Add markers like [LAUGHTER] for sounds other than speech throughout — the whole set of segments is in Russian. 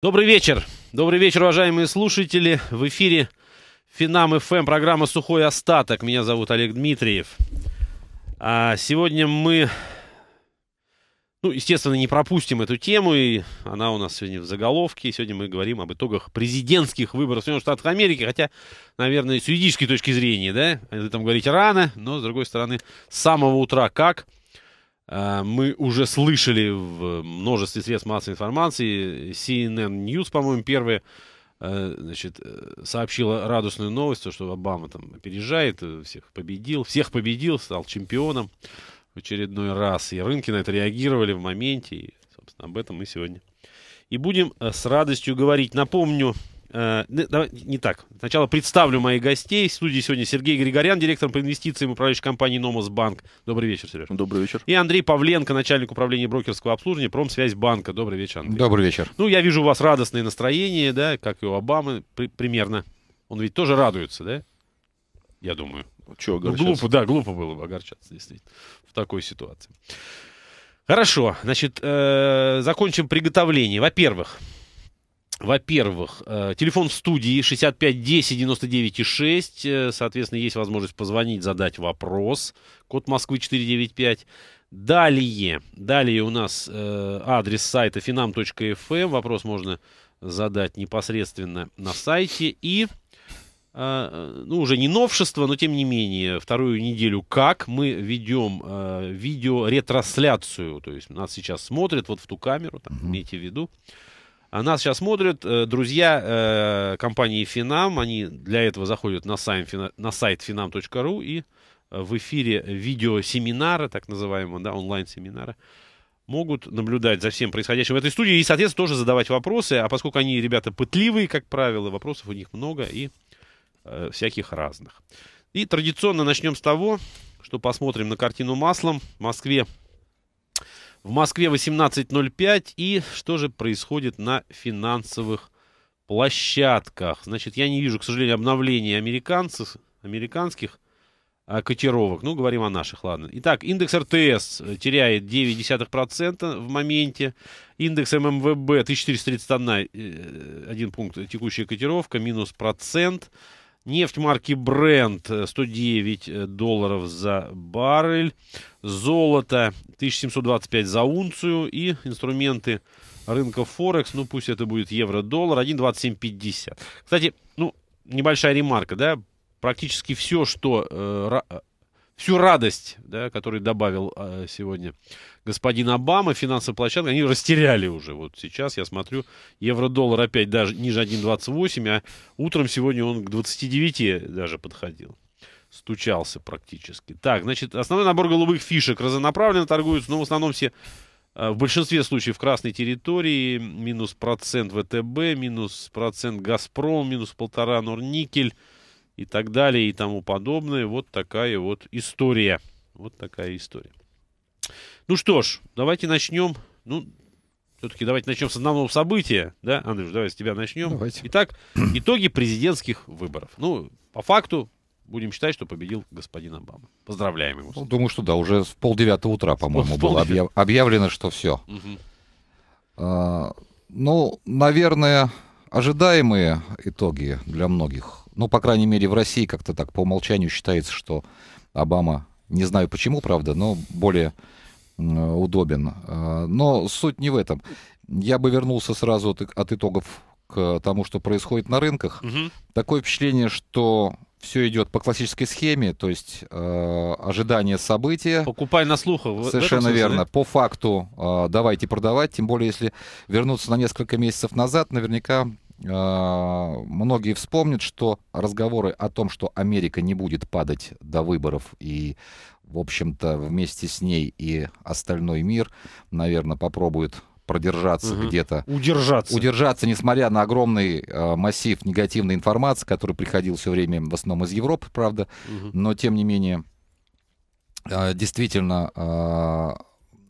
Добрый вечер. Добрый вечер, уважаемые слушатели. В эфире Финам ФМ, программа «Сухой остаток». Меня зовут Олег Дмитриев. А сегодня мы, ну, естественно, не пропустим эту тему, и она у нас сегодня в заголовке. сегодня мы говорим об итогах президентских выборов Соединенных Штатов Америки, хотя, наверное, с юридической точки зрения, да, об этом говорить рано, но, с другой стороны, с самого утра как – а, мы уже слышали в множестве средств массовой информации, CNN News, по-моему, первые э, значит, э, сообщила радостную новость, что Обама там опережает, э, всех победил, всех победил, стал чемпионом в очередной раз. И рынки на это реагировали в моменте, и, собственно, об этом мы сегодня и будем с радостью говорить. Напомню, Э, давай, не так. Сначала представлю моих гостей. В студии сегодня Сергей Григорян, директор по инвестициям управляющей компании «Номос Банк». Добрый вечер, Сереж. Добрый вечер. И Андрей Павленко, начальник управления брокерского обслуживания «Промсвязь Банка». Добрый вечер, Андрей. Добрый вечер. Ну, я вижу у вас радостное настроение, да, как и у Обамы при, примерно. Он ведь тоже радуется, да? Я думаю. Че, Ну, ну глупо, да, глупо было бы огорчаться, действительно, в такой ситуации. Хорошо, значит, э, закончим приготовление. Во-первых, во-первых, э, телефон в студии 65 10 99 6. Соответственно, есть возможность позвонить, задать вопрос. Код Москвы 495. Далее, далее у нас э, адрес сайта finam.fm. Эм. Вопрос можно задать непосредственно на сайте. И, э, ну, уже не новшество, но тем не менее, вторую неделю как мы ведем э, То есть нас сейчас смотрят вот в ту камеру, там, имейте в виду. А нас сейчас смотрят э, друзья э, компании Финам, Они для этого заходят на сайт, на сайт finam.ru и э, в эфире видеосеминара, так называемого, да, онлайн-семинара, могут наблюдать за всем происходящим в этой студии и, соответственно, тоже задавать вопросы. А поскольку они, ребята, пытливые, как правило, вопросов у них много и э, всяких разных. И традиционно начнем с того, что посмотрим на картину маслом. В Москве в Москве 18.05. И что же происходит на финансовых площадках? Значит, я не вижу, к сожалению, обновлений американцев, американских а, котировок. Ну, говорим о наших, ладно. Итак, индекс РТС э, теряет 9,9% в моменте. Индекс ММВБ эм 1431, э, один пункт э, текущая котировка, минус процент. Нефть марки Brent 109 э, э, долларов за баррель. Золото 1725 за унцию. И инструменты рынка Форекс, ну пусть это будет евро-доллар, 1,2750. Кстати, ну, небольшая ремарка, да, практически все, что э, всю радость, да, которую добавил э, сегодня господин Обама, финансовые площадки, они растеряли уже. Вот сейчас я смотрю, евро-доллар опять даже ниже 1,28, а утром сегодня он к 29 даже подходил. Стучался практически. Так, значит, основной набор голубых фишек разнонаправленно торгуются, но в основном все а, в большинстве случаев в красной территории минус процент ВТБ, минус процент Газпром, минус полтора Норникель, и так далее и тому подобное. Вот такая вот история. Вот такая история. Ну что ж, давайте начнем. Ну, все-таки давайте начнем с основного события, да, Андрюш, давай с тебя начнем. Давайте. Итак, итоги президентских выборов. Ну, по факту, будем считать, что победил господин Обама. Поздравляем его. Ну, думаю, что да, уже в полдевятого утра, по-моему, пол было объяв... объявлено, что все. Угу. А, ну, наверное, ожидаемые итоги для многих. Ну, по крайней мере, в России как-то так по умолчанию считается, что Обама, не знаю почему, правда, но более удобен. А, но суть не в этом. Я бы вернулся сразу от итогов к тому, что происходит на рынках. Угу. Такое впечатление, что все идет по классической схеме, то есть э, ожидание события. Покупай на слуху. Совершенно верно. По факту э, давайте продавать, тем более если вернуться на несколько месяцев назад, наверняка э, многие вспомнят, что разговоры о том, что Америка не будет падать до выборов и, в общем-то, вместе с ней и остальной мир, наверное, попробует продержаться угу. где-то. Удержаться. Удержаться, несмотря на огромный э, массив негативной информации, который приходил все время в основном из Европы, правда. Угу. Но тем не менее, э, действительно, э,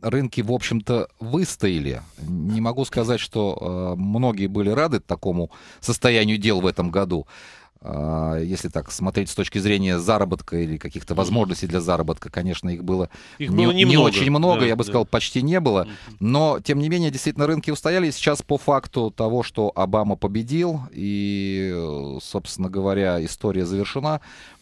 рынки, в общем-то, выстояли. Не могу сказать, что э, многие были рады такому состоянию дел в этом году. А, если так смотреть с точки зрения заработка или каких-то возможностей для заработка, конечно, их было, их не, было немного, не очень много, да, я бы да. сказал, почти не было. Но, тем не менее, действительно, рынки устояли. И сейчас по факту того, что Обама победил, и, собственно говоря, история завершена,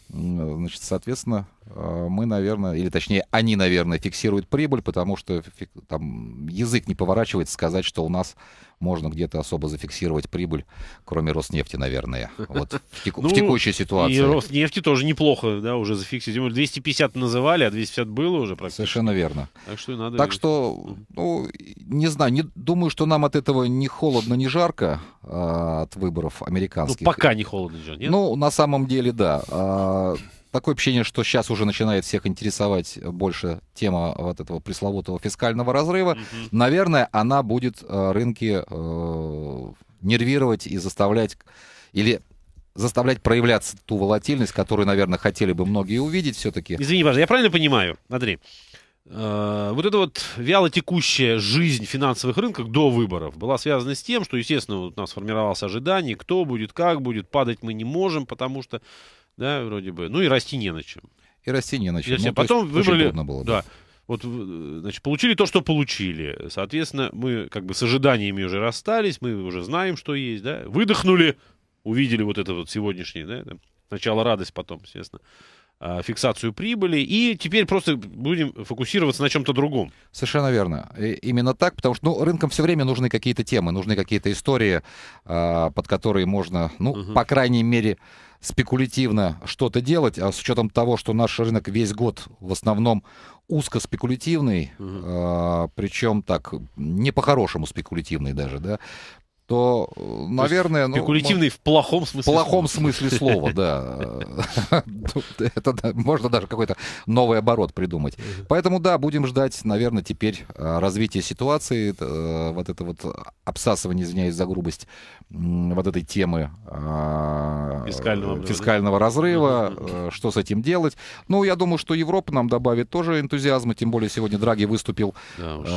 значит, соответственно, а, мы, наверное, или точнее, они, наверное, фиксируют прибыль, потому что там язык не поворачивается сказать, что у нас можно где-то особо зафиксировать прибыль, кроме Роснефти, наверное, вот в, теку, [LAUGHS] ну, в текущей ситуации. И Роснефти тоже неплохо, да, уже зафиксировали. 250 называли, а 250 было уже практически. Совершенно верно. Так что и надо... Так что, ну, не знаю, не, думаю, что нам от этого не холодно, не жарко, а, от выборов ну, американских. Ну, пока не холодно, Джон, нет? Ну, на самом деле, да. А, Такое ощущение, что сейчас уже начинает всех интересовать э, больше тема вот этого пресловутого фискального разрыва. Угу. Наверное, она будет э, рынки э, нервировать и заставлять или заставлять проявляться ту волатильность, которую, наверное, хотели бы многие увидеть все-таки. Извини, важно, я правильно понимаю, Андрей? Э, вот эта вот вяло текущая жизнь финансовых рынков до выборов была связана с тем, что, естественно, у нас формировалось ожидание, кто будет, как будет, падать мы не можем, потому что да, вроде бы. Ну и расти не на чем. И расти не на чем. Ну, Потом есть, выбрали... было, да. да. Вот, э, значит, получили то, что получили. Соответственно, мы как бы с ожиданиями уже расстались, мы уже знаем, что есть, да. Выдохнули, увидели вот это вот сегодняшнее, да. Сначала радость, потом, естественно. А, фиксацию прибыли, и теперь просто будем фокусироваться на чем-то другом. Совершенно верно. И именно так, потому что ну, рынкам все время нужны какие-то темы, нужны какие-то истории, а, под которые можно, ну, угу. по крайней мере, спекулятивно что-то делать, а с учетом того, что наш рынок весь год в основном узко спекулятивный, угу. А, причем так не по-хорошему спекулятивный даже, да, то, э, то наверное... Ну, спекулятивный ну, в плохом смысле В плохом слова. смысле слова, да. [LAUGHS] Это можно даже какой-то новый оборот придумать. Поэтому, да, будем ждать, наверное, теперь э, развития ситуации, э, вот это вот обсасывание, извиняюсь за грубость, вот этой темы а, фискального, фискального разрыва, что с этим делать. Ну, я думаю, что Европа нам добавит тоже энтузиазма, тем более сегодня Драги выступил,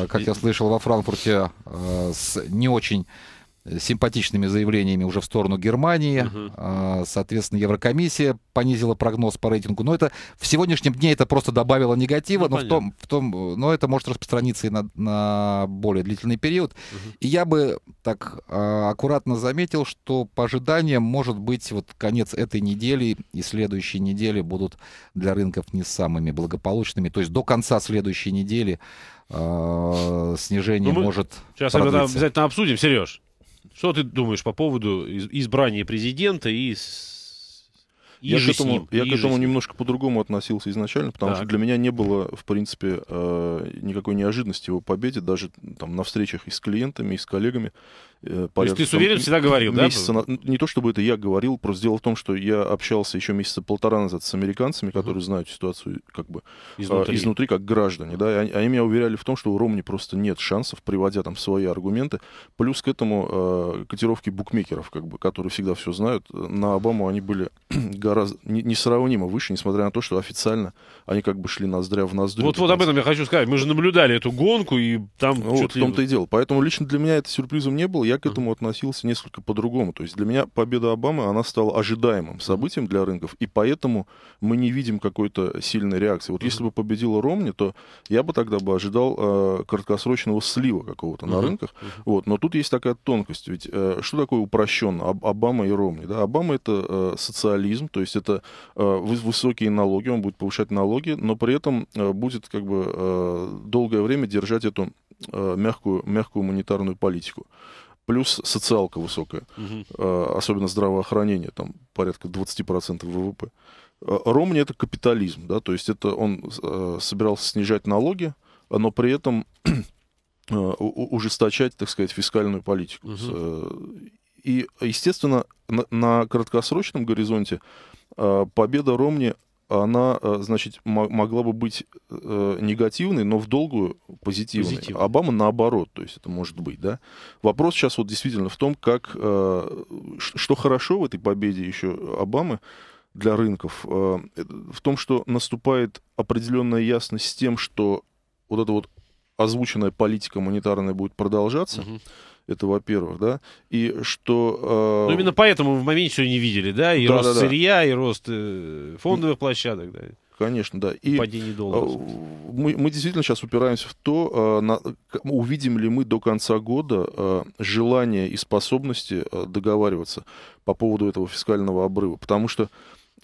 как я слышал, во Франкфурте с не очень симпатичными заявлениями уже в сторону Германии. Угу. Соответственно, Еврокомиссия понизила прогноз по рейтингу. Но это в сегодняшнем дне это просто добавило негатива, ну, но, в том, в том, но это может распространиться и на, на более длительный период. Угу. И я бы так а, аккуратно заметил, что по ожиданиям, может быть, вот конец этой недели и следующей недели будут для рынков не самыми благополучными. То есть до конца следующей недели а, снижение ну, мы может. Сейчас продлиться. это обязательно обсудим, Сереж. Что ты думаешь по поводу избрания президента и и я, к этому, ним, я к этому немножко по-другому относился изначально, потому так. что для меня не было, в принципе, э, никакой неожиданности его победе, даже там на встречах и с клиентами, и с коллегами порядка... Э, то есть ты с уверенностью всегда говорил, месяца, да? На... Не то чтобы это я говорил, просто дело в том, что я общался еще месяца полтора назад с американцами, которые угу. знают ситуацию как бы изнутри, а, изнутри как граждане, да, и они, они меня уверяли в том, что у Ромни просто нет шансов, приводя там свои аргументы, плюс к этому э, котировки букмекеров, как бы, которые всегда все знают, на Обаму они были [CLEARS THROAT] гораздо несравнимо выше, несмотря на то, что официально они как бы шли ноздря в ноздрю. Вот, вот об этом я хочу сказать, мы же наблюдали эту гонку, и там... Ну, вот в том-то и дело, поэтому лично для меня это сюрпризом не было, я к этому относился несколько по-другому. То есть для меня победа Обамы, она стала ожидаемым событием для рынков, и поэтому мы не видим какой-то сильной реакции. Вот если бы победила Ромни, то я бы тогда бы ожидал э, краткосрочного слива какого-то на рынках. Вот. Но тут есть такая тонкость. Ведь э, что такое упрощенно Об, Обама и Ромни? Да? Обама это э, социализм, то есть это э, высокие налоги, он будет повышать налоги, но при этом э, будет как бы э, долгое время держать эту э, мягкую, мягкую монетарную политику плюс социалка высокая, угу. особенно здравоохранение, там порядка 20% ВВП. Э, Ромни это капитализм, да, то есть это он э, собирался снижать налоги, но при этом [CLEARS THROAT] ужесточать, так сказать, фискальную политику. Угу. И, естественно, на, на краткосрочном горизонте победа Ромни она, э, значит, могла бы быть э, негативной, но в долгую позитивной. позитивной. Обама наоборот, то есть это может быть, да. Вопрос сейчас вот действительно в том, как, э, что хорошо в этой победе еще Обамы для рынков, в том, что наступает определенная ясность с тем, что вот эта вот озвученная политика монетарная будет продолжаться. Угу. Это, во-первых, да. И что... Э... Ну, именно поэтому в моменте все не видели, да? И да, рост да, сырья, и рост э, фондовых площадок, да. Конечно, да. И падение доллара. Э, мы, мы действительно сейчас упираемся в то, э, на, увидим ли мы до конца года э, желание и способности договариваться по поводу этого фискального обрыва. Потому что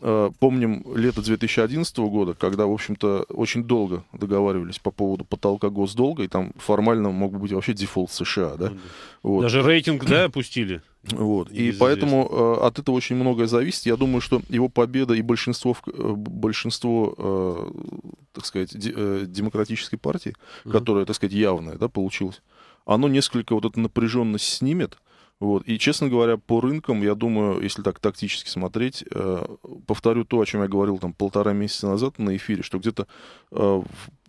Э, помним лето 2011 года, когда, в общем-то, очень долго договаривались по поводу потолка госдолга, и там формально мог бы быть вообще дефолт США, да? Ну вот. Даже рейтинг, да, опустили? Вот. И поэтому э, от этого очень многое зависит. Я думаю, что его победа и большинство, э, большинство э, так сказать, де, э, демократической партии, угу. которая, так сказать, явная, да, получилась, оно несколько вот эту напряженность снимет, вот. И, честно говоря, по рынкам, я думаю, если так тактически смотреть, э, повторю то, о чем я говорил там полтора месяца назад на эфире, что где-то э,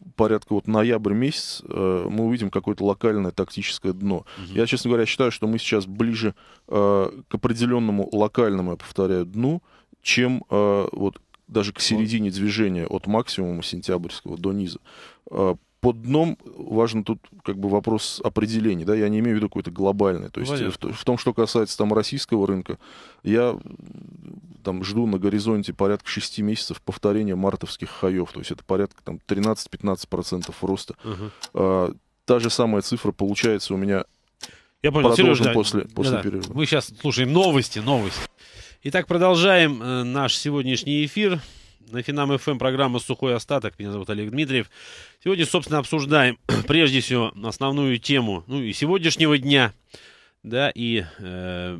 в порядка вот ноябрь месяц э, мы увидим какое-то локальное тактическое дно. Угу. Я, честно говоря, считаю, что мы сейчас ближе э, к определенному локальному, я повторяю, дну, чем э, вот даже к середине движения от максимума сентябрьского до низа. Э, под дном важен тут как бы вопрос определения, да, я не имею в виду какой-то глобальный, то есть в, в том, что касается там российского рынка, я там жду на горизонте порядка 6 месяцев повторения мартовских хаев, то есть это порядка там 13-15% роста. Угу. А, та же самая цифра получается у меня я понял, Продолжим Сережа, после, после да, перерыва. Мы сейчас слушаем новости, новости. Итак, продолжаем э, наш сегодняшний эфир. На Финам ФМ эм программа «Сухой остаток». Меня зовут Олег Дмитриев. Сегодня, собственно, обсуждаем [CLEARS THROAT] прежде всего основную тему ну и сегодняшнего дня, да, и э,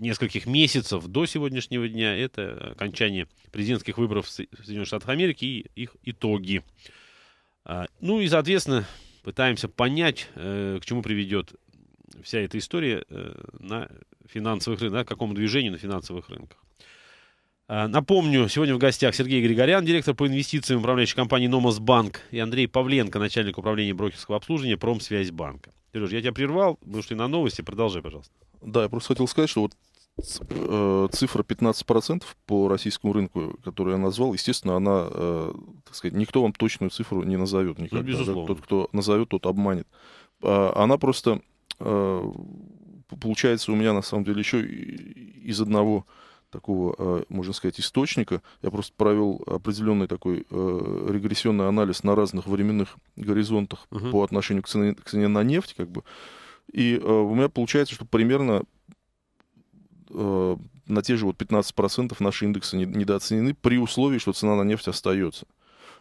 нескольких месяцев до сегодняшнего дня. Это окончание президентских выборов в Соединенных Штатах Америки и их итоги. А, ну и, соответственно, пытаемся понять, э, к чему приведет вся эта история э, на финансовых рынках, на какому движению на финансовых рынках. Э, напомню, сегодня в гостях Сергей Григорян, директор по инвестициям управляющей компании «Номос Банк», и Андрей Павленко, начальник управления брокерского обслуживания «Промсвязьбанка». Сереж, я тебя прервал, мы ушли на новости, продолжай, пожалуйста. Да, я просто хотел сказать, что вот э, цифра 15% по российскому рынку, которую я назвал, естественно, она, э, так сказать, никто вам точную цифру не назовет никогда. Ну, безусловно. Тот, кто назовет, тот обманет. А, она просто получается у меня, на самом деле, еще из одного такого, э, можно сказать, источника. Я просто провел определенный такой э, регрессионный анализ на разных временных горизонтах угу. по отношению к цене, к цене на нефть, как бы. И э, у меня получается, что примерно на те же вот 15% наши индексы недооценены при условии, что цена на нефть остается.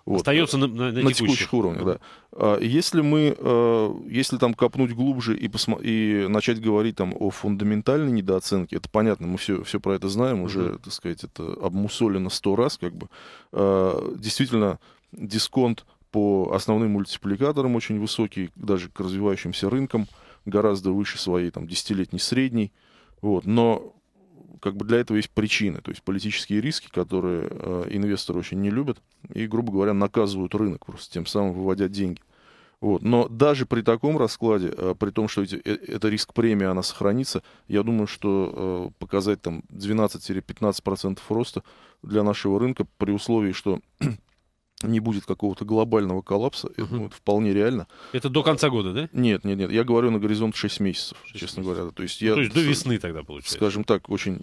Вот. Остается на, на, на, на текущих. текущих уровнях, да. А если мы, э, если там копнуть глубже и, посмо- и начать говорить там о фундаментальной недооценке, это понятно, мы все, все про это знаем уже, mm так сказать, это обмусолено сто раз, как бы. А, действительно, дисконт по основным мультипликаторам очень высокий, даже к развивающимся рынкам, гораздо выше своей там десятилетней средней. Вот. Но как бы для этого есть причины, то есть политические риски, которые э, инвесторы очень не любят и, грубо говоря, наказывают рынок просто тем самым выводя деньги. Вот. Но даже при таком раскладе, э, при том, что эти, э, риск-премия, она сохранится, я думаю, что э, показать там 12-15% роста для нашего рынка при условии, что не будет какого-то глобального коллапса, Uh -huh. это, ну, вполне реально. Это до конца года, да? Нет, нет, нет. Я говорю на горизонт 6 месяцев, 6 честно месяцев. говоря. То есть, ну, я, ну, то есть до весны тогда получается. Скажем так, очень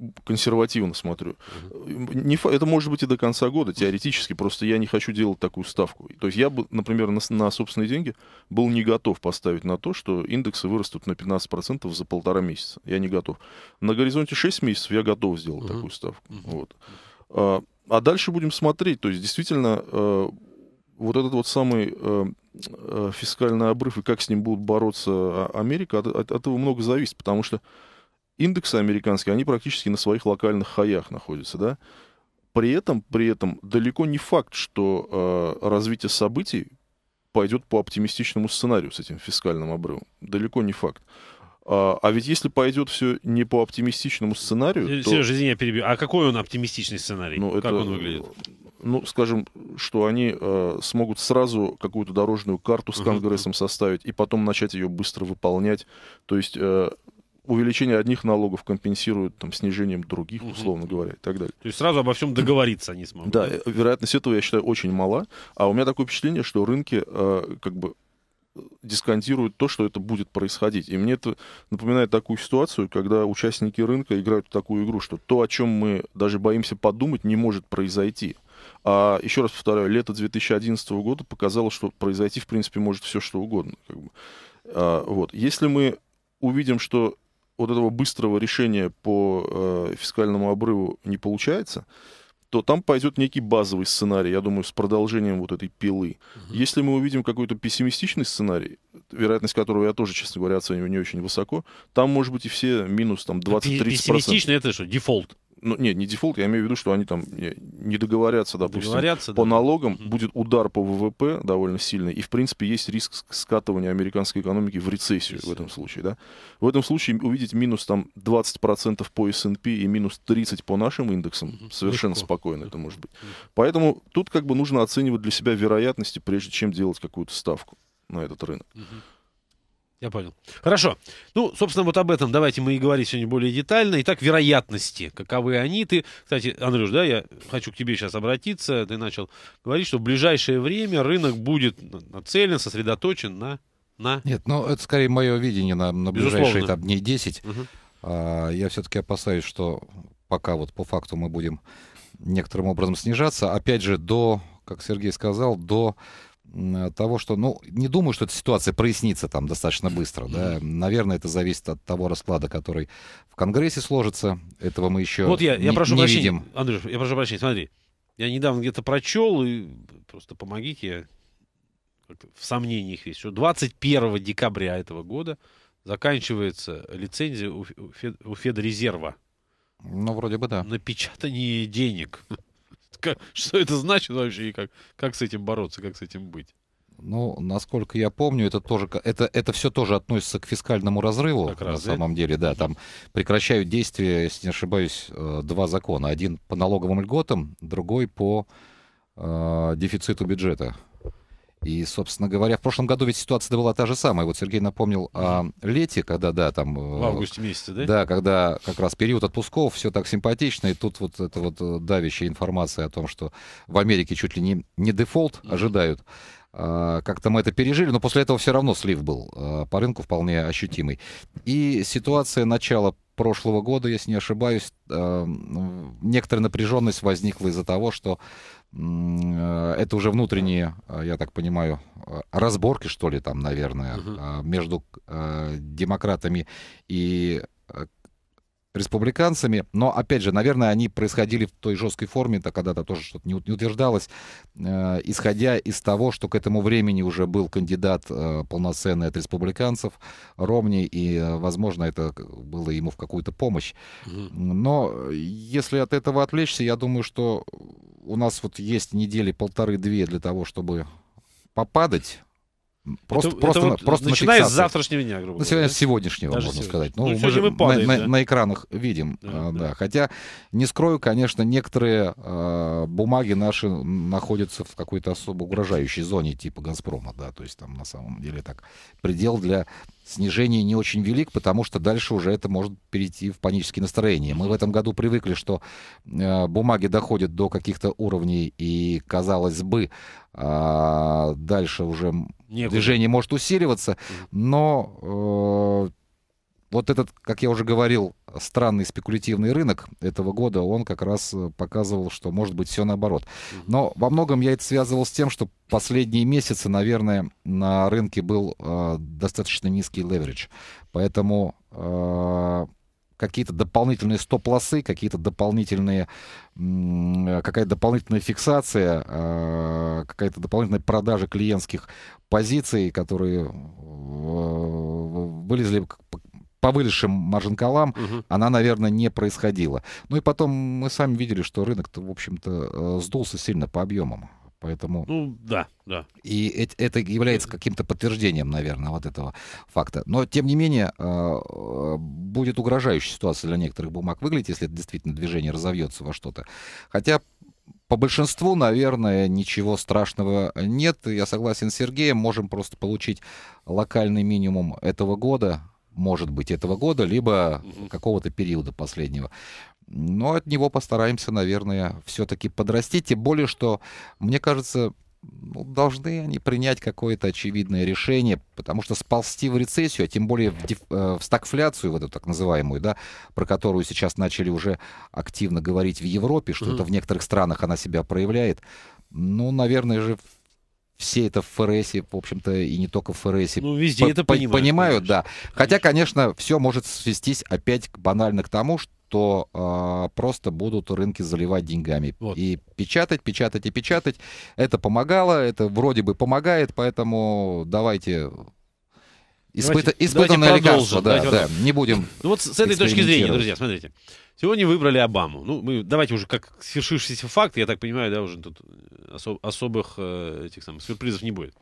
э, консервативно смотрю. Uh -huh. Не, это может быть и до конца года, теоретически, просто я не хочу делать такую ставку. То есть я бы, например, на, на собственные деньги был не готов поставить на то, что индексы вырастут на 15% за полтора месяца. Я не готов. На горизонте 6 месяцев я готов сделать Uh -huh. такую ставку. Угу. Вот. А, а дальше будем смотреть. То есть, действительно, э, вот этот вот самый э, э, фискальный обрыв и как с ним будут бороться а, Америка, от, от, от этого много зависит, потому что индексы американские, они практически на своих локальных хаях находятся, да. При этом, при этом далеко не факт, что э, развитие событий пойдет по оптимистичному сценарию с этим фискальным обрывом. Далеко не факт. А, а ведь если пойдет все не по оптимистичному сценарию... То... Сережа, извини, я перебью. А какой он оптимистичный сценарий? Ну, как это... он выглядит? ну, скажем, что они э, смогут сразу какую-то дорожную карту с Конгрессом uh-huh. составить и потом начать ее быстро выполнять. То есть э, увеличение одних налогов компенсирует там, снижением других, uh-huh. условно говоря, и так далее. То есть сразу обо всем договориться они смогут. Да, да, э, вероятность этого, я считаю, очень мала. А у меня такое впечатление, что рынки э, как бы дисконтируют то, что это будет происходить. И мне это напоминает такую ситуацию, когда участники рынка играют в такую игру, что то, о чем мы даже боимся подумать, не может произойти. А еще раз повторяю, лето 2011 года показало, что произойти, в принципе, может все что угодно. Как бы. а, вот. Если мы увидим, что вот этого быстрого решения по э, фискальному обрыву не получается, то там пойдет некий базовый сценарий, я думаю, с продолжением вот этой пилы. Угу. Если мы увидим какой-то пессимистичный сценарий, вероятность которого я тоже, честно говоря, оцениваю не очень высоко, там, может быть, и все минус там 20-30%. Пессимистичный это что, дефолт? ну, нет, не дефолт, я имею в виду, что они там не договорятся, допустим, договорятся, по да. налогам, угу. будет удар по ВВП довольно сильный, и, в принципе, есть риск скатывания американской экономики в рецессию в этом случае, да. В этом случае увидеть минус там 20% по S&P и минус 30% по нашим индексам угу. совершенно Легко. спокойно это может быть. Угу. Поэтому тут как бы нужно оценивать для себя вероятности, прежде чем делать какую-то ставку на этот рынок. Угу. Я понял. Хорошо. Ну, собственно, вот об этом давайте мы и говорить сегодня более детально. Итак, вероятности. Каковы они? Ты, кстати, Андрюш, да, я хочу к тебе сейчас обратиться. Ты начал говорить, что в ближайшее время рынок будет нацелен, сосредоточен на... на... Нет, ну, это скорее мое видение на, на ближайшие Безусловно. там, дней 10. Угу. А, я все-таки опасаюсь, что пока вот по факту мы будем некоторым образом снижаться. Опять же, до, как Сергей сказал, до Э, того, что, ну, не думаю, что эта ситуация прояснится там достаточно быстро, да. Наверное, это зависит от того расклада, который в Конгрессе сложится. Этого мы еще вот я, я не, прошу не прощения, видим. Андрюш, я прошу прощения, смотри, я недавно где-то прочел, и просто помогите, я в сомнениях весь, что 21 декабря этого года заканчивается лицензия у, Фед, у Федрезерва. Ну, вроде бы да. На печатание денег как, [LAUGHS] что это значит вообще и как, как с этим бороться, как с этим быть? Ну, насколько я помню, это тоже это, это все тоже относится к фискальному разрыву как на самом деле, да. Там прекращают действие, если не ошибаюсь, э, два закона. Один по налоговым льготам, другой по э, дефициту бюджета. И, собственно говоря, в прошлом году ведь ситуация была та же самая. Вот Сергей напомнил о лете, когда, да, там... Э, в августе месяце, да? Да, когда как раз период отпусков, все так симпатично, и тут вот эта вот э, давящая информация о том, что в Америке чуть ли не, не дефолт mm-hmm. ожидают. А, как-то мы это пережили, но после этого все равно слив был а, по рынку вполне ощутимый. И ситуация начала прошлого года, если не ошибаюсь, а, некоторая напряженность возникла из-за того, что это уже внутренние, я так понимаю, разборки, что ли, там, наверное, угу. между демократами и республиканцами. Но, опять же, наверное, они происходили в той жесткой форме, это когда-то тоже что-то не утверждалось, э, исходя из того, что к этому времени уже был кандидат э, полноценный от республиканцев Ромни, и, э, возможно, это было ему в какую-то помощь. Но если от этого отвлечься, я думаю, что у нас вот есть недели полторы-две для того, чтобы попадать Просто, это, просто, это вот просто начиная с завтрашнего дня, грубо говоря. да? с сегодняшнего, Даже можно сегодня. сказать. Ну, ну мы же мы падаем, на, да? на, на экранах видим. Да, а, да. Да. Хотя, не скрою, конечно, некоторые э, бумаги наши находятся в какой-то особо угрожающей зоне типа Газпрома. Да? То есть там на самом деле так предел для снижения не очень велик, потому что дальше уже это может перейти в панические настроения. Мы в этом году привыкли, что э, бумаги доходят до каких-то уровней, и, казалось бы, э, дальше уже Некуда. движение может усиливаться, но э, вот этот, как я уже говорил, странный спекулятивный рынок этого года, он как раз э, показывал, что может быть все наоборот. Но во многом я это связывал с тем, что последние месяцы, наверное, на рынке был э, достаточно низкий леверидж. Поэтому э, какие-то дополнительные стоп-лоссы, какие-то дополнительные, э, какая-то дополнительная фиксация, э, какая-то дополнительная продажа клиентских позиций, которые э, вылезли по вылезшим маржин-колам, угу. она, наверное, не происходила. Ну и потом мы сами видели, что рынок, в общем-то, сдулся сильно по объемам. Поэтому... Ну, да, да. И это является каким-то подтверждением, наверное, вот этого факта. Но, тем не менее, э, будет угрожающая ситуация для некоторых бумаг выглядеть, если это действительно движение разовьется во что-то. Хотя по большинству, наверное, ничего страшного нет. Я согласен с Сергеем, можем просто получить локальный минимум этого года, может быть, этого года, либо какого-то периода последнего но от него постараемся, наверное, все-таки подрастить. Тем более, что, мне кажется, ну, должны они принять какое-то очевидное решение, потому что сползти в рецессию, а тем более в, деф... Э, в стагфляцию, в эту так называемую, да, про которую сейчас начали уже активно говорить в Европе, что mm. это в некоторых странах она себя проявляет, ну, наверное же, все это в ФРС, в общем-то, и не только в ФРС. Ну, везде по- это понимают. Понимают, конечно. да. Хотя, конечно, все может свестись опять банально к тому, что то э, просто будут рынки заливать деньгами. Вот. И печатать, печатать и печатать. Это помогало, это вроде бы помогает, поэтому давайте Испыта... Давайте, испытанное давайте лекарство, да, давайте да, потом. не будем. [LAUGHS] Ну вот с этой точки зрения, друзья, смотрите. Сегодня выбрали Обаму. Ну, мы, давайте уже как свершившийся факт, я так понимаю, да, уже тут э, особ, особых э, этих самых сюрпризов не будет.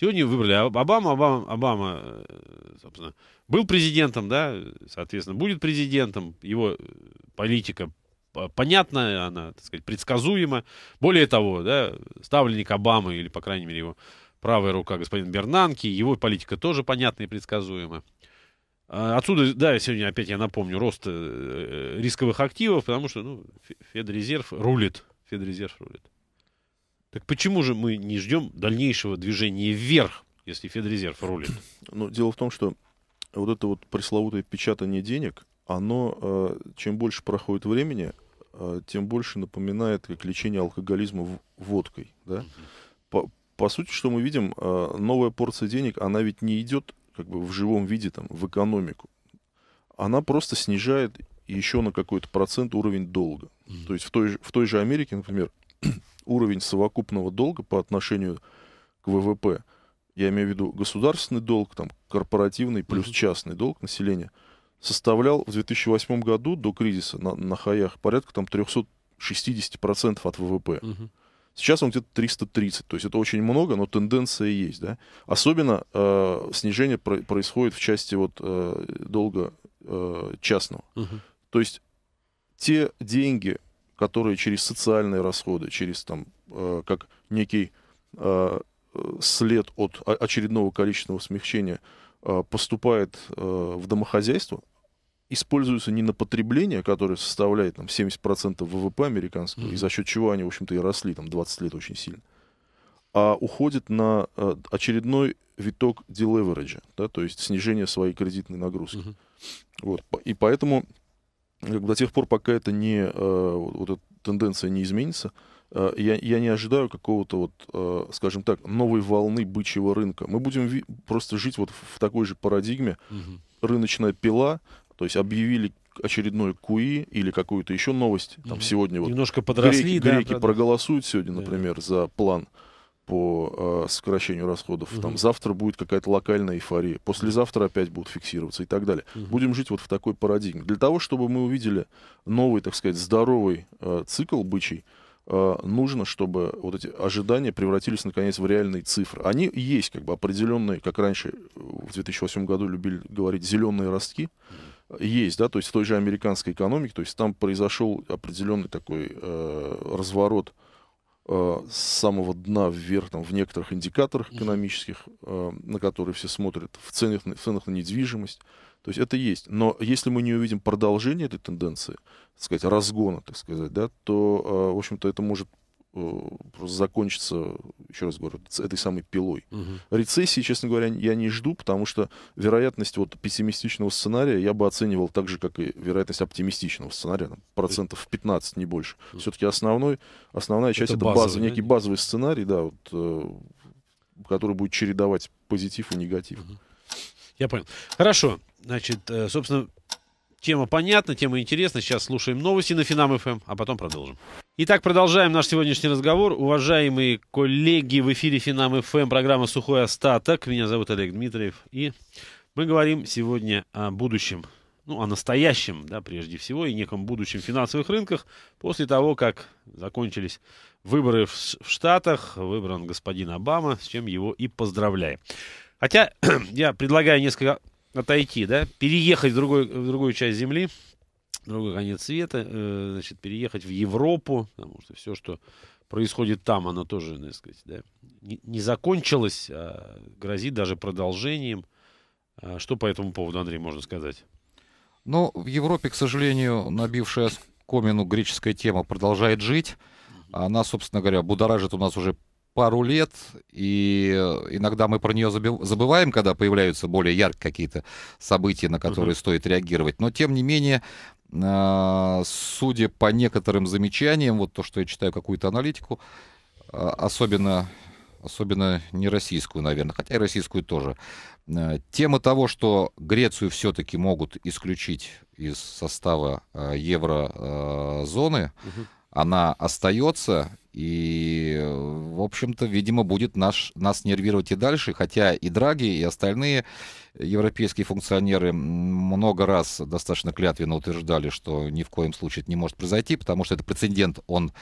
Сегодня выбрали Обаму, Обама, Обама э, собственно, был президентом, да, соответственно, будет президентом, его э, политика э, понятна, она, так сказать, предсказуема. Более того, да, ставленник Обамы, или, по крайней мере, его правая рука господин Бернанки, его политика тоже понятна и предсказуема. А отсюда, да, сегодня опять я напомню, рост э, рисковых активов, потому что ну, Федрезерв рулит. Федрезерв рулит. Так почему же мы не ждем дальнейшего движения вверх, если Федрезерв рулит? Ну, дело в том, что вот это вот пресловутое печатание денег, оно, э, чем больше проходит времени, э, тем больше напоминает как лечение алкоголизма водкой. Да? По, по сути, что мы видим, э, новая порция денег, она ведь не идет как бы в живом виде там, в экономику. Она просто снижает еще на какой-то процент уровень долга. То есть в той, в той же Америке, например, [CLEARS THROAT] уровень совокупного долга по отношению к ВВП, я имею в виду государственный долг, там, корпоративный плюс частный долг населения составлял в 2008 году до кризиса на, на хаях порядка там 360% от ВВП. Угу. Сейчас он где-то 330, то есть это очень много, но тенденция есть. Да? Особенно э, снижение про- происходит в части вот, э, долга э, частного. Угу. То есть те деньги, которые через социальные расходы, через там, э, как некий э, след от очередного количественного смягчения а, поступает а, в домохозяйство, используются не на потребление, которое составляет там, 70% ВВП американского, mm-hmm. и за счет чего они, в общем-то, и росли там 20 лет очень сильно, а уходит на а, очередной виток делевериджа, да, то есть снижение своей кредитной нагрузки. Mm-hmm. Вот. И поэтому до тех пор, пока это не, вот эта тенденция не изменится, Э, я, я не ожидаю какого-то, вот, э, скажем так, новой волны бычьего рынка. Мы будем ви- просто жить вот в такой же парадигме. Угу. Рыночная пила, то есть объявили очередной КУИ или какую-то еще новость. Там угу. сегодня вот Немножко подросли, греки, да, греки да, проголосуют сегодня, например, за план по э, сокращению расходов. Угу. Там завтра будет какая-то локальная эйфория, послезавтра опять будут фиксироваться и так далее. Угу. Будем жить вот в такой парадигме. Для того, чтобы мы увидели новый, так сказать, здоровый э, цикл бычий, Э, нужно, чтобы вот эти ожидания превратились наконец в реальные цифры. Они есть как бы определенные, как раньше э, в 2008 году любили говорить, зеленые ростки. Есть, да, то есть в той же американской экономике, то есть там произошел определенный такой э, разворот э, с самого дна вверх там, в некоторых индикаторах экономических, э, на которые все смотрят, в ценах, в ценах на недвижимость, то есть это есть. Но если мы не увидим продолжение этой тенденции, так сказать, разгона, так сказать, да, то, э, в общем-то, это может э, просто закончится, еще раз говорю, этой самой пилой. Угу. Рецессии, честно говоря, я не жду, потому что вероятность вот пессимистичного сценария я бы оценивал так же, как и вероятность оптимистичного сценария, там, процентов 15, не больше. Угу. Все-таки основной, основная часть это, это базовый, базовый, некий базовый сценарий, да, вот, э, который будет чередовать позитив и негатив. Угу. Я понял. Хорошо. Значит, э, собственно, Тема понятна, тема интересна. Сейчас слушаем новости на Финам ФМ, эм, а потом продолжим. Итак, продолжаем наш сегодняшний разговор. Уважаемые коллеги, в эфире Финам ФМ, эм, программа «Сухой остаток». Меня зовут Олег Дмитриев. И мы говорим сегодня о будущем, ну, о настоящем, да, прежде всего, и неком будущем финансовых рынках после того, как закончились выборы в Штатах, выбран господин Обама, с чем его и поздравляем. Хотя [CLEARS THROAT] я предлагаю несколько отойти, да, переехать в, другой, в другую часть земли, в другой конец света, э, значит, переехать в Европу, потому что все, что происходит там, оно тоже, так сказать, да, не, не закончилось, а грозит даже продолжением. А что по этому поводу, Андрей, можно сказать? Ну, в Европе, к сожалению, набившая комину греческая тема продолжает жить. Она, собственно говоря, будоражит у нас уже пару лет, и иногда мы про нее забываем, когда появляются более яркие какие-то события, на которые угу. стоит реагировать. Но тем не менее, а, судя по некоторым замечаниям, вот то, что я читаю какую-то аналитику, а, особенно особенно не российскую, наверное, хотя и российскую тоже. А, тема того, что Грецию все-таки могут исключить из состава еврозоны, угу она остается, и, в общем-то, видимо, будет наш, нас нервировать и дальше, хотя и Драги, и остальные европейские функционеры много раз достаточно клятвенно утверждали, что ни в коем случае это не может произойти, потому что этот прецедент, он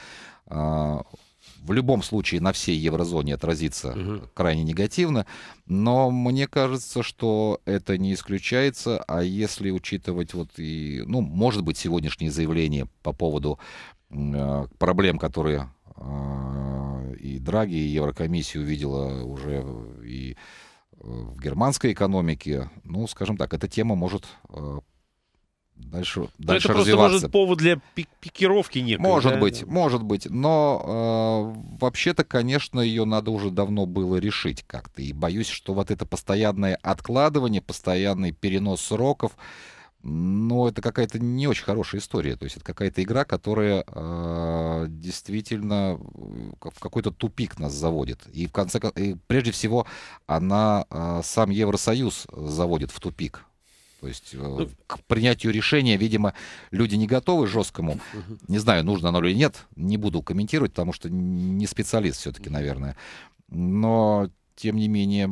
э, в любом случае на всей еврозоне отразится угу. крайне негативно, но мне кажется, что это не исключается, а если учитывать вот и, ну, может быть, сегодняшнее заявление по поводу Э, проблем, которые э, и Драги, и Еврокомиссия увидела уже и э, в германской экономике, ну, скажем так, эта тема может дальше, ну, дальше это развиваться. просто может повод для пик пикировки некой. Может да? быть, может быть. Но э, вообще-то, конечно, ее надо уже давно было решить как-то. И боюсь, что вот это постоянное откладывание, постоянный перенос сроков, но это какая-то не очень хорошая история. То есть это какая-то игра, которая а, э, действительно в какой-то тупик нас заводит. И в конце и прежде всего она э, сам Евросоюз заводит в тупик. То есть э, ну, к принятию решения, видимо, люди не готовы жесткому. Не знаю, нужно оно или нет, не буду комментировать, потому что не специалист все-таки, наверное. Но тем не менее,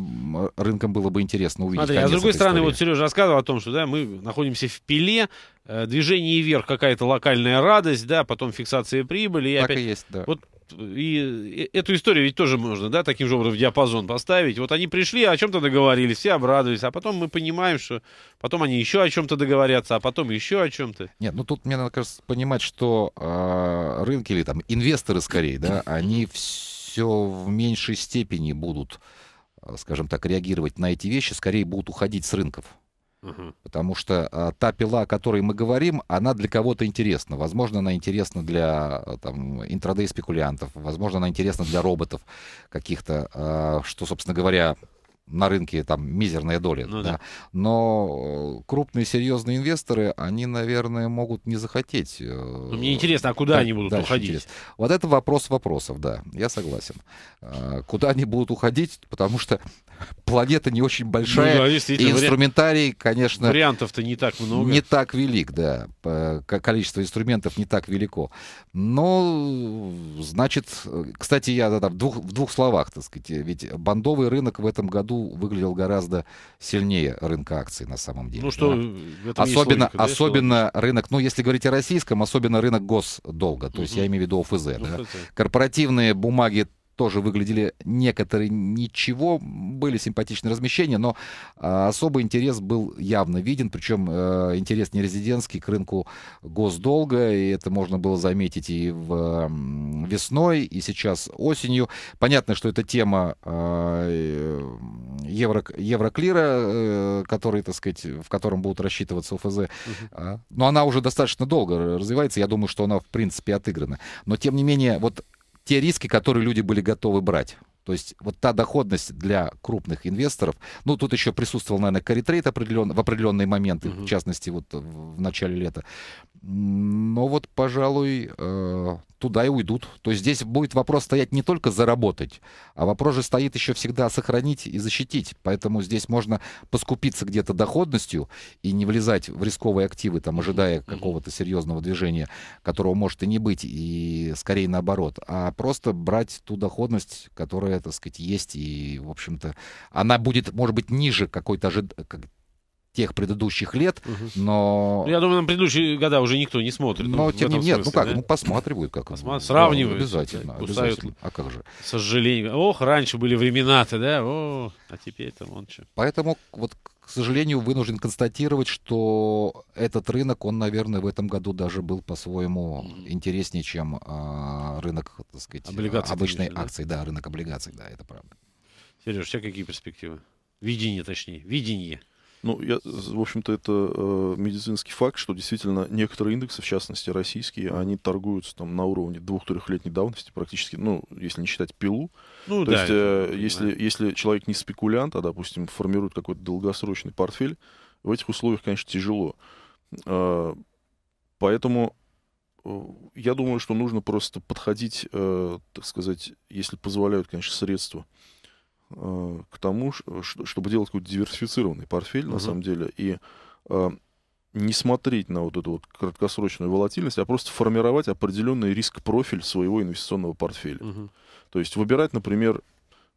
рынком было бы интересно увидеть. Смотри, а с другой стороны, истории. вот Сережа рассказывал о том, что да, мы находимся в пиле, э, движение вверх какая-то локальная радость, да, потом фиксация прибыли. И так опять... и есть, да. Вот и эту историю ведь тоже можно, да, таким же образом в диапазон поставить. Вот они пришли, о чем-то договорились, все обрадовались, а потом мы понимаем, что потом они еще о чем-то договорятся, а потом еще о чем-то. Нет, ну тут мне надо, кажется, понимать, что э, рынки или там инвесторы скорее, да, [CLEARS THROAT] они все все в меньшей степени будут, э, скажем так, реагировать на эти вещи, скорее будут уходить с рынков. Потому что а, та пила, о которой мы говорим, она для кого-то интересна. Возможно, она интересна для э, там, интрадей-спекулянтов, возможно, она интересна для роботов каких-то, а, что, собственно говоря, на рынке там мизерная доля. Ну, да. Да. Но э, крупные серьезные инвесторы, они, наверное, могут не захотеть. Э, ну, мне интересно, а куда да, они будут уходить? Интересно. Вот это вопрос вопросов, да, я согласен. А, куда они будут уходить, потому что [LAUGHS] планета не очень большая, ну, да, и инструментарий, вариант... конечно... Вариантов-то не так много. Не так велик, да. Количество инструментов не так велико. Но, значит, э, кстати, я да, да, в, двух, в двух словах, так сказать, ведь бандовый рынок в этом году выглядел гораздо сильнее рынка акций на самом деле. Ну что, да. особенно, логика, особенно что... рынок, ну если говорить о российском, особенно рынок госдолга, то есть я имею в виду ОФЗ. да. Корпоративные бумаги тоже выглядели некоторые ничего, были симпатичные размещения, но а, особый интерес был явно виден, причем э, интерес не резидентский к рынку госдолга, и это можно было заметить и в, весной, и сейчас осенью. Понятно, что это тема а, э, евро, евроклира, э, который, так сказать, в котором будут рассчитываться ОФЗ, а, но она уже достаточно долго развивается, я думаю, что она в принципе отыграна. Но тем не менее, вот те риски, которые люди были готовы брать. То есть вот та доходность для крупных инвесторов, ну тут еще присутствовал, наверное, каритрейд определен, в определенные моменты, угу. в частности вот в начале лета. Но вот, пожалуй, э, туда и уйдут. То есть здесь будет вопрос стоять не только заработать, а вопрос же стоит еще всегда сохранить и защитить. Поэтому здесь можно поскупиться где-то доходностью и не влезать в рисковые активы, там, ожидая какого-то серьезного движения, которого может и не быть, и скорее наоборот, а просто брать ту доходность, которая которая, так сказать, есть, и, в общем-то, она будет, может быть, ниже какой-то ожид тех предыдущих лет, угу. но... Ну, я думаю, на предыдущие года уже никто не смотрит. Но, ну, тем не менее, ну как, да? ну посматривают как Посма... Сравнивают. обязательно, кусают обязательно. А как же? сожалению Ох, раньше были времена-то, да? О, а теперь там он что. Поэтому вот к сожалению, вынужден констатировать, что этот рынок, он, наверное, в этом году даже был по-своему интереснее, чем э, рынок, так сказать, облигаций, обычной видишь, акции, да? да, рынок облигаций, да, это правда. Сереж, у тебя какие перспективы? Видение, точнее, видение. Ну, я, в общем-то, это э, медицинский факт, что действительно некоторые индексы, в частности российские, они торгуются там на уровне двух-трехлетней давности практически, ну, если не считать пилу. Ну, То да, есть, э, если, если человек не спекулянт, а, допустим, формирует какой-то долгосрочный портфель, в этих условиях, конечно, тяжело. Э, поэтому э, я думаю, что нужно просто подходить, э, так сказать, если позволяют, конечно, средства, Э, к тому, э, чтобы делать какой-то диверсифицированный портфель, угу. на самом деле, и э, не смотреть на вот эту вот краткосрочную волатильность, а просто формировать определенный риск-профиль своего инвестиционного портфеля. Угу. То есть выбирать, например,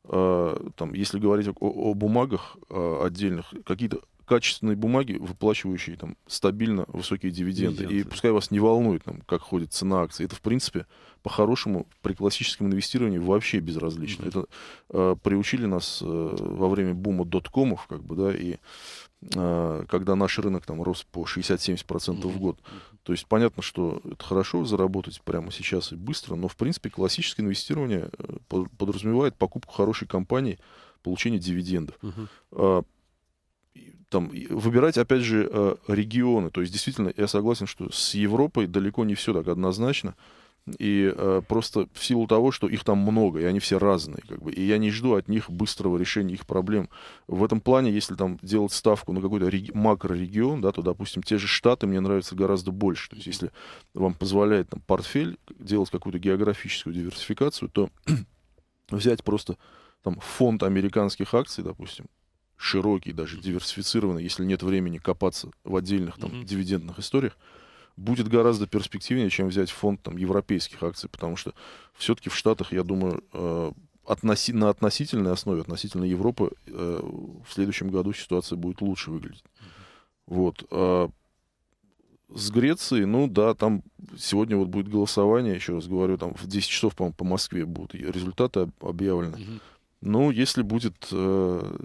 э, там, если говорить о, о бумагах э, отдельных, какие-то качественные бумаги, выплачивающие там стабильно высокие дивиденды. дивиденды. И пускай вас не волнует, там, как ходит цена акций. Это, в принципе, по-хорошему при классическом инвестировании вообще безразлично. Mm-hmm. Это э, приучили нас э, во время бума доткомов, как бы, да, и э, когда наш рынок там рос по 60-70% mm-hmm. в год. То есть понятно, что это хорошо заработать прямо сейчас и быстро, но, в принципе, классическое инвестирование э, подразумевает покупку хорошей компании, получение дивидендов. Uh-huh там, выбирать, опять же, э, регионы. То есть, действительно, я согласен, что с Европой далеко не все так однозначно. И э, просто в силу того, что их там много, и они все разные, как бы, и я не жду от них быстрого решения их проблем. В этом плане, если там делать ставку на какой-то реги- макрорегион, да, то, допустим, те же Штаты мне нравятся гораздо больше. То есть, если вам позволяет там портфель делать какую-то географическую диверсификацию, то [CLEARS THROAT] взять просто там фонд американских акций, допустим, широкий, даже диверсифицированный, если нет времени копаться в отдельных там, mm дивидендных историях, будет гораздо перспективнее, чем взять фонд там, европейских акций, потому что все-таки в Штатах, я думаю, э, относи, на относительной основе, относительно Европы, э, в следующем году ситуация будет лучше выглядеть. Вот. А с Грецией, ну да, там сегодня вот будет голосование, еще раз говорю, там в 10 часов, по по Москве будут результаты объявлены. mm Ну, если будет э,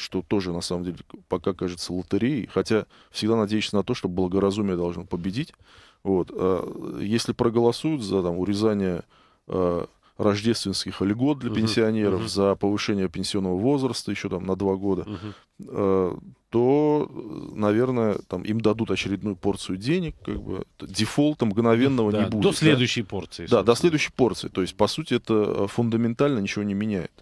что тоже, на самом деле, пока кажется лотереей. Хотя всегда надеешься на то, что благоразумие должно победить. Вот. А, если проголосуют за там, урезание а, рождественских льгот для пенсионеров, за повышение пенсионного возраста еще там на два года, а, то, наверное, там, им дадут очередную порцию денег, как бы дефолта мгновенного да, не будет. До следующей порции. Да, собственно. до следующей порции. То есть, по сути, это фундаментально ничего не меняет.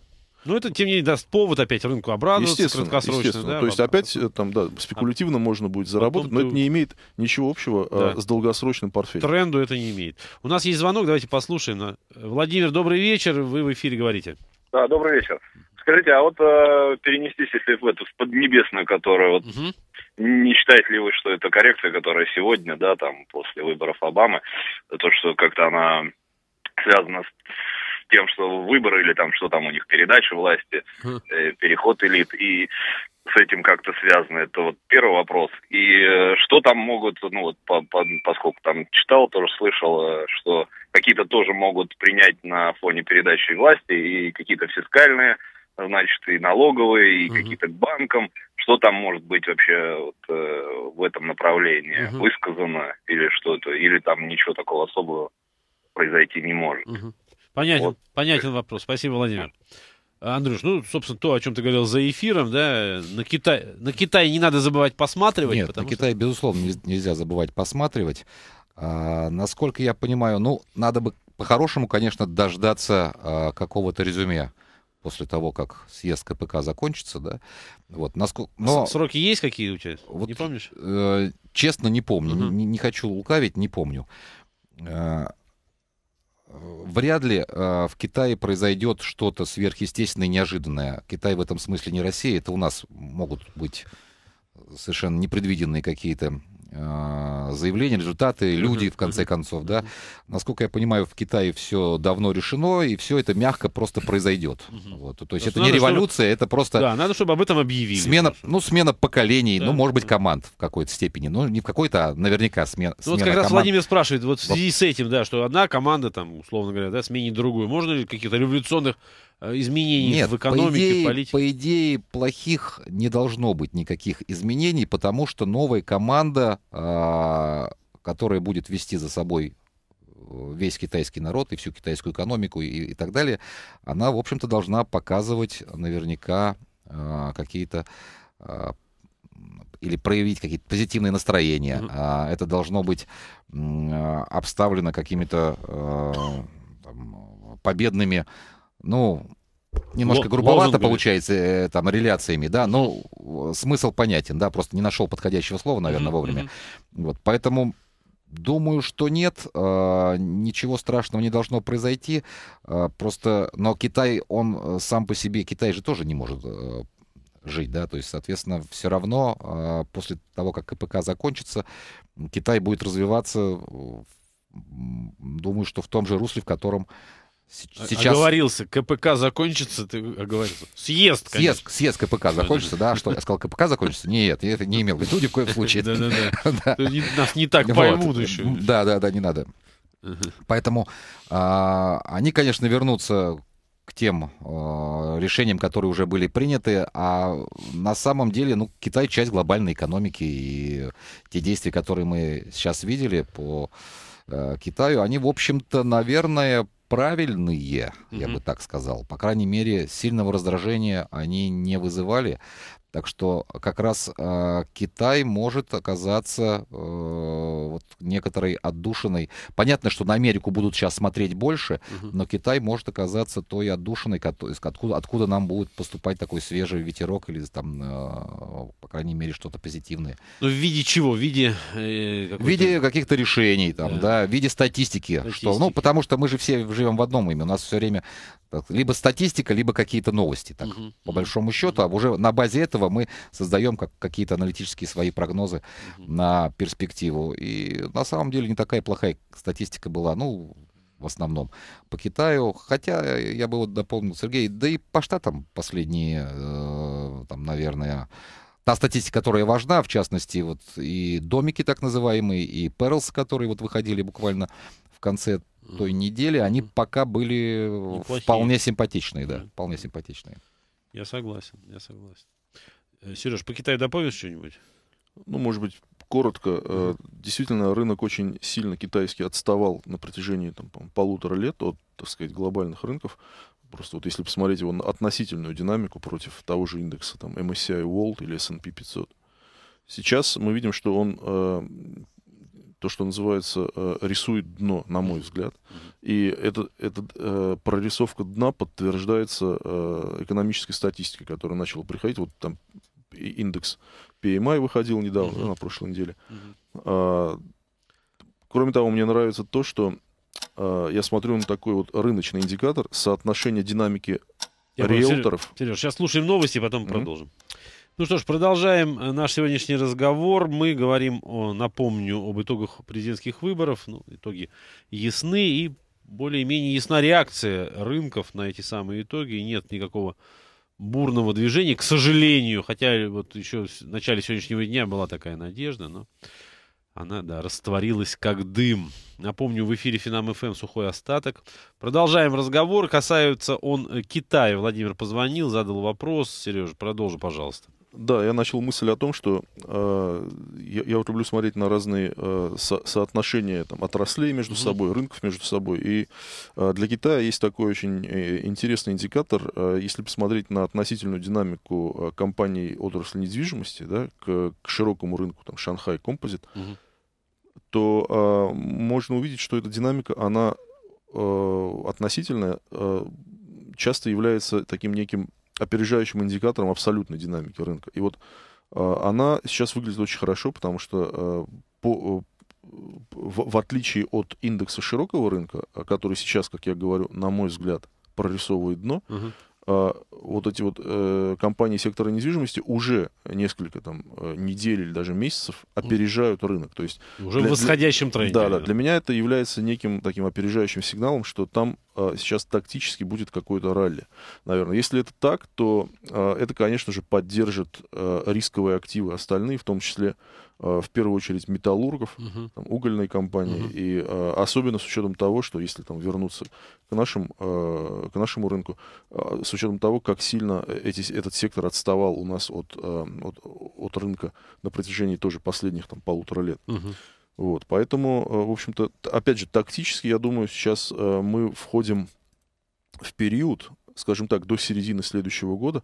Ну, это, тем не менее, даст повод опять рынку обрадоваться естественно, краткосрочно. Естественно. Да, То есть опять э, там, да, спекулятивно а, можно будет заработать, но ты... это не имеет ничего общего э, да. а, с долгосрочным портфелем. Тренду это не имеет. У нас есть звонок, давайте послушаем. Э, Владимир, добрый вечер, вы в эфире говорите. Да, добрый вечер. Скажите, а вот э, перенестись, если в эту в поднебесную, которая вот угу. не считаете ли вы, что это коррекция, которая сегодня, да, там после выборов Обамы, то что как-то она связана с тем, что выборы или там, что там у них передача власти, э, переход элит, и с этим как-то связано. Это вот первый вопрос. И э, что там могут, ну вот по, по, поскольку там читал, тоже слышал, э, что какие-то тоже могут принять на фоне передачи власти и какие-то фискальные, значит, и налоговые, и угу. какие-то к банкам. Что там может быть вообще вот, э, в этом направлении угу. высказано или что-то, или там ничего такого особого произойти не может. Угу. Понятен, вот. понятен вопрос. Спасибо, Владимир. Андрюш, ну, собственно, то, о чем ты говорил за эфиром, да, на Китай, на Китай не надо забывать посматривать. Нет, на что... безусловно, нельзя забывать посматривать. А, насколько я понимаю, ну, надо бы по-хорошему, конечно, дождаться а, какого-то резюме после того, как съезд КПК закончится, да. Вот, насколько... Но... Сроки есть какие у тебя? Вот, не помнишь? Э, честно, не помню. Угу. Не, не хочу лукавить, не помню. Э, вряд ли э, в Китае произойдет что-то сверхъестественное, неожиданное. Китай в этом смысле не Россия, это у нас могут быть совершенно непредвиденные какие-то а, заявления, результаты, люди, в конце концов, да. Насколько я понимаю, в Китае все давно решено, и все это мягко просто произойдет. Вот. То есть это не революция, это просто... Да, надо, чтобы об этом объявили. Смена, ну, смена поколений, ну, может быть, команд в какой-то степени. Ну, не в какой-то, а наверняка смена Ну, вот как раз Владимир спрашивает, вот в связи с этим, да, что одна команда, там, условно говоря, да, сменит другую. Можно ли каких-то революционных Э, изменений Нет, в экономике, по идее, политике? По идее, плохих не должно быть никаких изменений, потому что новая команда, а, которая будет вести за собой э, весь китайский народ и всю китайскую экономику и, и так далее, она, в общем-то, должна показывать наверняка а, какие-то а, или проявить какие-то позитивные настроения. Mm-hmm. Это должно быть обставлено какими-то победными ну, немножко Л- грубовато лозунг, получается э, там реляциями, да, но э, смысл понятен, да, просто не нашел подходящего слова, наверное, mm-hmm. вовремя. Вот, поэтому думаю, что нет, э, ничего страшного не должно произойти, э, просто, но Китай, он э, сам по себе, Китай же тоже не может э, жить, да, то есть, соответственно, все равно э, после того, как КПК закончится, Китай будет развиваться, э, думаю, что в том же русле, в котором а, а сейчас... Оговорился, КПК закончится, ты оговорился. Съезд, конечно. Съезд, съезд КПК закончится, да? Что, я сказал, КПК закончится? Нет, я это не имел в виду ни в коем [LAUGHS] случае. Да-да-да. [LAUGHS] Нас не так поймут еще. Да-да-да, не надо. Поэтому а, они, конечно, вернутся к тем э, решениям, которые уже были приняты, а на самом деле, ну, Китай часть глобальной экономики и те действия, которые мы сейчас видели по э, Китаю, они, в общем-то, наверное, правильные, я бы так сказал. По крайней мере, сильного раздражения они не вызывали. Так что как раз э, Китай может оказаться э, вот некоторой отдушиной. Понятно, что на Америку будут сейчас смотреть больше, угу. но Китай может оказаться той отдушиной, откуда, откуда нам будет поступать такой свежий ветерок или там, э, по крайней мере, что-то позитивное. Ну, в виде чего? В виде, э, в виде каких-то решений, там, да. да, в виде статистики. статистики. Что, ну, потому что мы же все живем в одном имя. У нас все время так, либо статистика, либо какие-то новости, так, угу. по большому счету, а уже на базе этого этого мы создаем как, какие-то аналитические свои прогнозы на перспективу. И на самом деле не такая плохая статистика была. Ну, в основном по Китаю. Хотя я бы вот дополнил Сергей, да и по штатам последние, э, там, наверное, та статистика, которая важна, в частности, вот и домики так называемые, и Перлс, которые вот выходили буквально в конце той недели, они пока были Неплохие. вполне симпатичные, да, вполне симпатичные. Я согласен, я согласен. Э, Сереж, по Китаю доповешь что-нибудь? Ну, может быть, коротко. Э, действительно, рынок очень сильно китайский отставал на протяжении там, полутора лет от, так сказать, глобальных рынков. Просто вот если посмотреть его на относительную динамику против того же индекса там, MSCI World или S&P 500, сейчас мы видим, что он э, то, что называется, э, рисует дно, на мой взгляд. И эта, эта э, прорисовка дна подтверждается э, экономической статистикой, которая начала приходить. Вот там индекс PMI выходил недавно, uh-huh. на прошлой неделе. Uh-huh. Кроме того, мне нравится то, что я смотрю на такой вот рыночный индикатор соотношения динамики я риэлторов. Сереж, сейчас слушаем новости, потом mm-hmm. продолжим. Ну что ж, продолжаем э, наш сегодняшний разговор. Мы говорим, о, напомню, об итогах президентских выборов. Ну, итоги ясны и более-менее ясна реакция рынков на эти самые итоги. нет никакого бурного движения, к сожалению. Хотя вот еще в начале сегодняшнего дня была такая надежда, но она, да, растворилась как дым. Напомню, в эфире Финам ФМ «Сухой остаток». Продолжаем разговор. Касается он э, Китая. Владимир позвонил, задал вопрос. Сережа, продолжи, пожалуйста. Да, я начал мысль о том, что э, я, я вот люблю смотреть на разные э, со соотношения там, отраслей между mm-hmm. собой, рынков между собой. И э, для Китая есть такой очень э, интересный индикатор. Э, если посмотреть на относительную динамику э, компаний отрасли недвижимости да, к, к широкому рынку, там, Шанхай Композит, mm-hmm. то э, можно увидеть, что эта динамика, она э, относительно э, часто является таким неким опережающим индикатором абсолютной динамики рынка. И вот а, она сейчас выглядит очень хорошо, потому что а, по, э, в, в отличие от индекса широкого рынка, который сейчас, как я говорю, на мой взгляд, прорисовывает дно, угу. А, вот эти вот э, компании сектора недвижимости уже несколько там э, недель или даже месяцев опережают рынок. То есть уже для, в восходящем тренде. Да, да, Для меня это является неким таким опережающим сигналом, что там э, сейчас тактически будет какое-то ралли, наверное. Если это так, то э, это, конечно же, поддержит э, рисковые активы остальные, в том числе Э, в первую очередь металлургов, угу. там, угольной компании, угу. и э, особенно с учетом того, что если там вернуться к, нашим, э, к нашему рынку, с учетом того, как сильно эти, этот сектор отставал у нас от, от, от рынка на протяжении тоже последних там, полутора лет. Угу. Вот, поэтому, в общем-то, опять же, тактически, я думаю, сейчас мы входим в период, скажем так, до середины следующего года,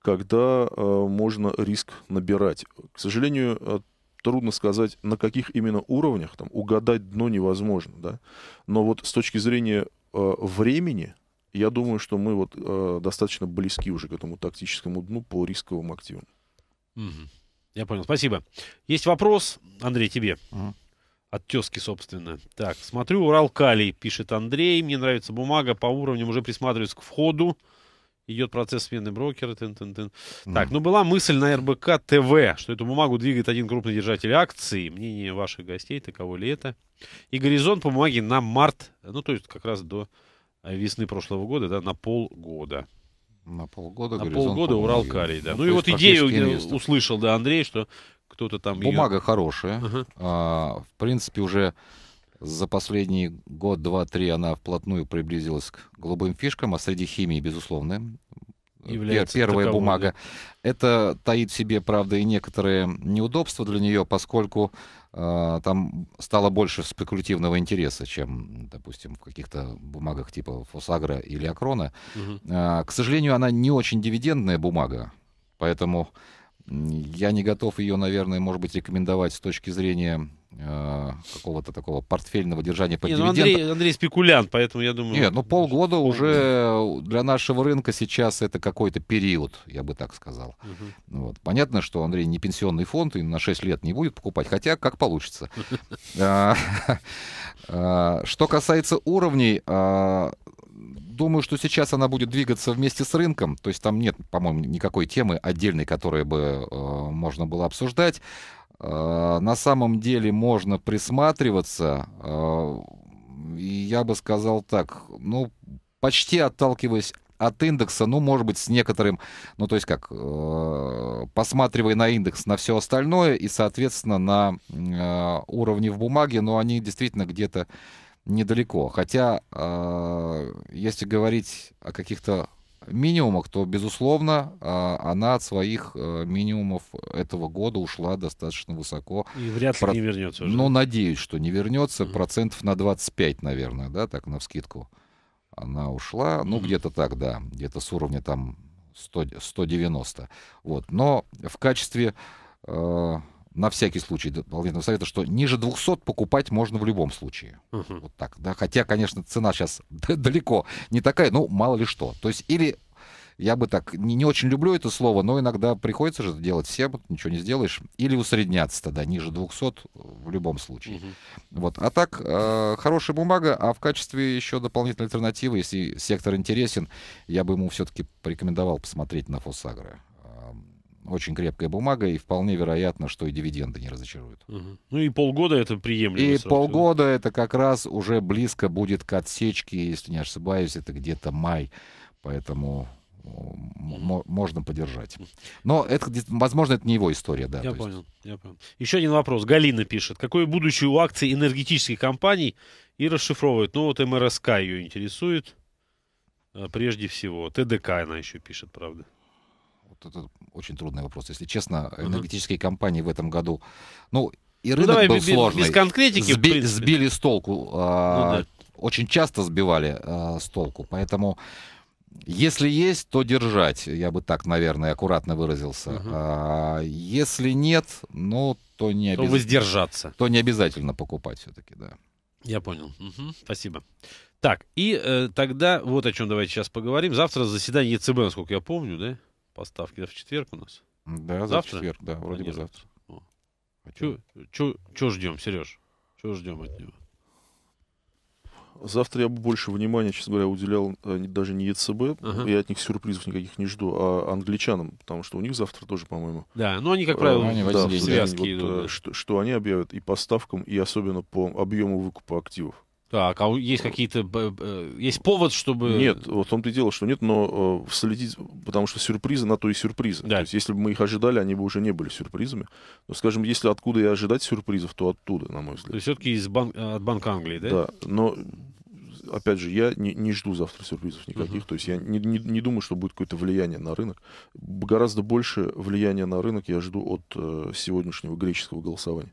когда э, можно риск набирать. К сожалению, трудно сказать, на каких именно уровнях, там, угадать дно невозможно, да. Но вот с точки зрения э, времени, я думаю, что мы вот э, достаточно близки уже к этому тактическому дну по рисковым активам. Угу. Я понял, спасибо. Есть вопрос, Андрей, тебе. Угу. От тезки, собственно. Так, смотрю, Урал Калий, пишет Андрей. Мне нравится бумага, по уровням уже присматриваюсь к входу идет процесс смены брокера. Тын -тын -тын. Так, ну была мысль на РБК ТВ, что эту бумагу двигает один крупный держатель акций. Мнение ваших гостей, таково ли это? И горизонт по бумаге на март, ну то есть как раз до э, весны прошлого года, да, на полгода. На полгода. На полгода Урал Карий, да. Ну, ну и вот идею э, услышал, да, Андрей, что кто-то там... Бумага ее... хорошая. Uh-huh. А, в принципе, уже за последний год, два, три она вплотную приблизилась к голубым фишкам, а среди химии, безусловно, является первая таковой. бумага. Это таит в себе, правда, и некоторые неудобства для нее, поскольку э, там стало больше спекулятивного интереса, чем, допустим, в каких-то бумагах типа Фосагра или Акрона. Угу. Э, к сожалению, она не очень дивидендная бумага, поэтому я не готов ее, наверное, может быть, рекомендовать с точки зрения э, какого-то такого портфельного держания под не, дивиденды. Ну Андрей, Андрей спекулянт, поэтому я думаю... Нет, ну полгода уже для нашего рынка сейчас это какой-то период, я бы так сказал. Угу. Вот. Понятно, что Андрей не пенсионный фонд и на 6 лет не будет покупать, хотя как получится. [LAUGHS] А, [LAUGHS] а, что касается уровней, а, Думаю, что сейчас она будет двигаться вместе с рынком. То есть там нет, по-моему, никакой темы отдельной, которую бы э, можно было обсуждать. Э, на самом деле можно присматриваться. Э, я бы сказал так, ну, почти отталкиваясь от индекса, ну, может быть, с некоторым, ну, то есть как, э, посматривая на индекс, на все остальное и, соответственно, на э, уровни в бумаге, но они действительно где-то недалеко. Хотя, э, если говорить о каких-то минимумах, то, безусловно, э, она от своих э, минимумов этого года ушла достаточно высоко. И вряд ли Про... не вернется уже. Ну, надеюсь, что не вернется. Mm-hmm. Процентов на 25, наверное, да, так, на вскидку. Она ушла, ну, mm-hmm. где-то так, да, где-то с уровня там 100, 190. Вот. Но в качестве э, на всякий случай дополнительного совета, что ниже 200 покупать можно в любом случае. Угу. Вот так, да. Хотя, конечно, цена сейчас [LAUGHS] далеко не такая, ну, мало ли что. То есть или я бы так не, не очень люблю это слово, но иногда приходится же делать всем, ничего не сделаешь. Или усредняться тогда, ниже 200 э, в любом случае. Угу. Вот. А так, э, хорошая бумага, а в качестве еще дополнительной альтернативы, если сектор интересен, я бы ему все-таки порекомендовал посмотреть на Фосагро очень крепкая бумага, и вполне вероятно, что и дивиденды не разочаруют. Угу. Ну и полгода это приемлемо. И полгода это как раз уже близко будет к отсечке, если не ошибаюсь, это где-то май. Поэтому можно поддержать. Но это, возможно, это не его история, да. Я понял, я понял. Еще один вопрос. Галина пишет. Какое будущее у акций энергетических компаний? И расшифровывает. Ну вот МРСК ее интересует а, прежде всего. ТДК она еще пишет, правда это очень трудный вопрос. Если честно, энергетические компании в этом году, ну, и ну, рынок ну, давай, был без, сложный. Без конкретики, Сби, сбили с толку. Ну, а, да. Очень часто сбивали а, с толку. Поэтому, если есть, то держать. Я бы так, наверное, аккуратно выразился. Угу. А, если нет, ну, то не обязательно. То воздержаться. То не обязательно покупать все-таки, да. Я понял. Угу, спасибо. Так, и э, тогда вот о чем давайте сейчас поговорим. Завтра заседание ЕЦБ, насколько я помню, да? поставки. да в четверг у нас? Да, завтра? за четверг, да, вроде бы завтра. О. А чё, чё, чё ждем, Сереж? Чё ждем от него? Завтра я бы больше внимания, честно говоря, уделял э, даже не ЕЦБ. Ага. Я от них сюрпризов никаких не жду, а англичанам, потому что у них завтра тоже, по-моему. Да, но ну, они, как правило, э, они да, в связке они, идут. да. что, что они объявят и по ставкам, и особенно по объему выкупа активов. Так, а есть какие-то... Э, есть повод, чтобы... Нет, вот в том-то и дело, что нет, но э, следить... Потому что сюрпризы на то и сюрпризы. Да. То есть если бы мы их ожидали, они бы уже не были сюрпризами. Но, скажем, если откуда и ожидать сюрпризов, то оттуда, на мой взгляд. То есть все-таки из бан... от Банка Англии, да? Да, но опять же, я не, не жду завтра сюрпризов никаких. uh То есть я не, не, не думаю, что будет какое-то влияние на рынок. Гораздо больше влияния на рынок я жду от э, сегодняшнего греческого голосования.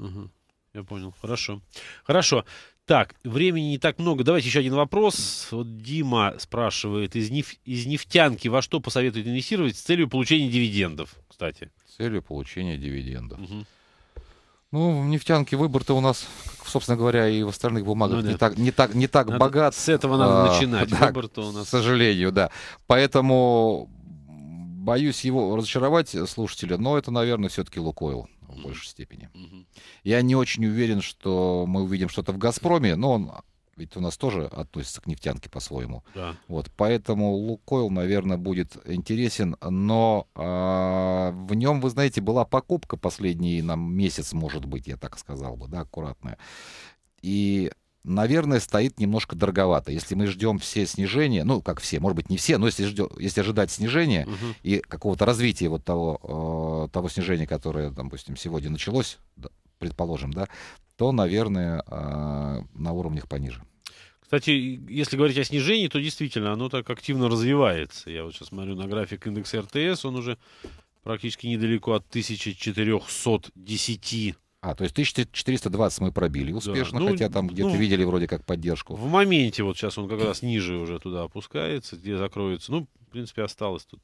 uh Я понял. Хорошо. Хорошо. Так, времени не так много. Давайте еще один вопрос. Вот Дима спрашивает, из, неф... из нефтянки во что посоветует инвестировать с целью получения дивидендов, кстати? С целью получения дивидендов. Угу. Ну, в нефтянке выбор-то у нас, собственно говоря, и в остальных бумагах ну, не так, не так, не так надо, богат. С этого надо а, начинать. [LAUGHS] Да, выбор-то у нас. К сожалению, да. Поэтому боюсь его разочаровать, слушателя, но это, наверное, все-таки Лукойл в большей степени. Я не очень уверен, что мы увидим что-то в «Газпроме», но он ведь у нас тоже относится к нефтянке по-своему. Да. Вот, поэтому Лукойл, наверное, будет интересен, но э, в нем, вы знаете, была покупка последний нам месяц, может быть, я так сказал бы, да, аккуратная. И наверное, стоит немножко дороговато. Если мы ждем все снижения, ну, как все, может быть, не все, но если, ждем, если ожидать снижения угу. и какого-то развития вот того, э, того снижения, которое, допустим, сегодня началось, предположим, да, то, наверное, э, на уровнях пониже. Кстати, если говорить о снижении, то действительно оно так активно развивается. Я вот сейчас смотрю на график индекса РТС, он уже практически недалеко от 1410 а, то есть 1420 мы пробили успешно, да. ну, хотя там где-то ну, видели вроде как поддержку. В моменте, вот сейчас он как раз ниже уже туда опускается, где закроется. Ну, в принципе, осталось тут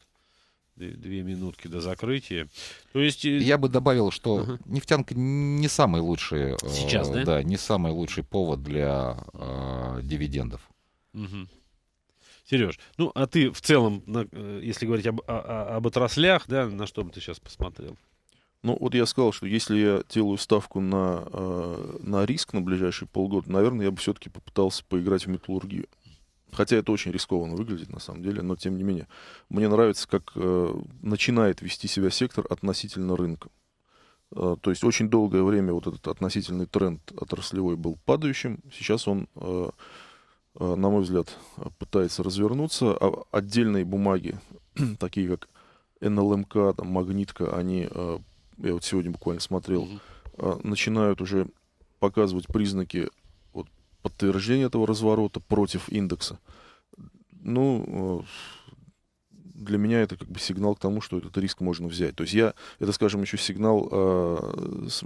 две минутки до закрытия. То есть... Э, Я бы добавил, что uh-huh. нефтянка не самый лучший... Э, сейчас, да? Да, не самый лучший повод для э, дивидендов. Uh-huh. Сереж, ну а ты в целом, э, если говорить об, о, об отраслях, да, на что бы ты сейчас посмотрел? Ну, вот я сказал, что если я делаю ставку на, э, на риск на ближайшие полгода, наверное, я бы все-таки попытался поиграть в металлургию. Хотя это очень рискованно выглядит, на самом деле, но тем не менее. Мне нравится, как э, начинает вести себя сектор относительно рынка. Э, то есть очень долгое время вот этот относительный тренд отраслевой был падающим. Сейчас он, э, э, на мой взгляд, пытается развернуться. А отдельные бумаги, [CLEARS THROAT] такие как НЛМК, там, магнитка, они э, я вот сегодня буквально смотрел, угу. начинают уже показывать признаки вот, подтверждения этого разворота против индекса. Ну, а, для меня это как бы сигнал к тому, что этот риск можно взять. То есть я, это, скажем, еще сигнал э, с,